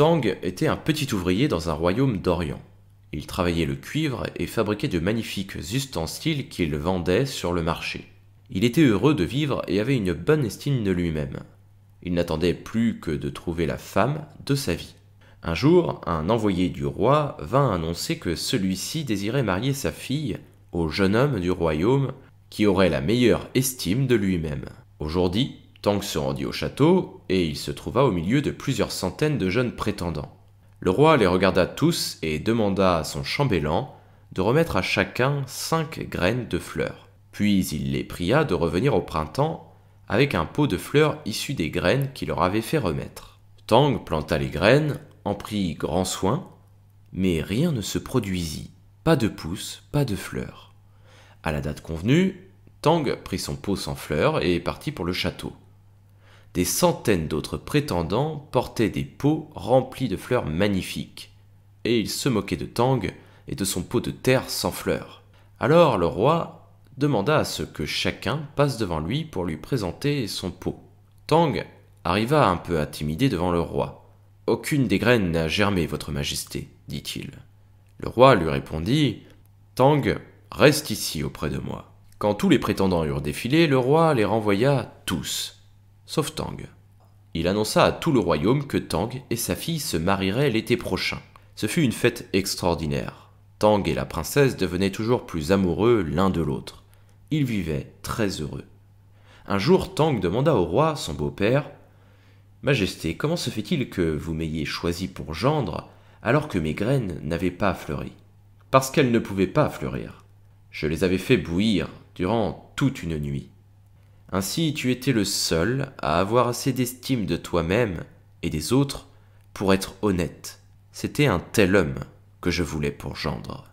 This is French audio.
Tang était un petit ouvrier dans un royaume d'Orient. Il travaillait le cuivre et fabriquait de magnifiques ustensiles qu'il vendait sur le marché. Il était heureux de vivre et avait une bonne estime de lui-même. Il n'attendait plus que de trouver la femme de sa vie. Un jour, un envoyé du roi vint annoncer que celui-ci désirait marier sa fille au jeune homme du royaume qui aurait la meilleure estime de lui-même. Aujourd'hui, Tang se rendit au château, et il se trouva au milieu de plusieurs centaines de jeunes prétendants. Le roi les regarda tous et demanda à son chambellan de remettre à chacun cinq graines de fleurs. Puis il les pria de revenir au printemps avec un pot de fleurs issu des graines qu'il leur avait fait remettre. Tang planta les graines, en prit grand soin, mais rien ne se produisit, pas de pousses, pas de fleurs. À la date convenue, Tang prit son pot sans fleurs et partit pour le château des centaines d'autres prétendants portaient des pots remplis de fleurs magnifiques, et ils se moquaient de Tang et de son pot de terre sans fleurs. Alors le roi demanda à ce que chacun passe devant lui pour lui présenter son pot. Tang arriva un peu intimidé devant le roi. Aucune des graines n'a germé, votre majesté, dit-il. Le roi lui répondit Tang, reste ici auprès de moi. Quand tous les prétendants eurent défilé, le roi les renvoya tous sauf Tang. Il annonça à tout le royaume que Tang et sa fille se marieraient l'été prochain. Ce fut une fête extraordinaire. Tang et la princesse devenaient toujours plus amoureux l'un de l'autre. Ils vivaient très heureux. Un jour, Tang demanda au roi, son beau-père, Majesté, comment se fait-il que vous m'ayez choisi pour gendre alors que mes graines n'avaient pas fleuri Parce qu'elles ne pouvaient pas fleurir. Je les avais fait bouillir durant toute une nuit. Ainsi tu étais le seul à avoir assez d'estime de toi-même et des autres pour être honnête. C'était un tel homme que je voulais pour gendre.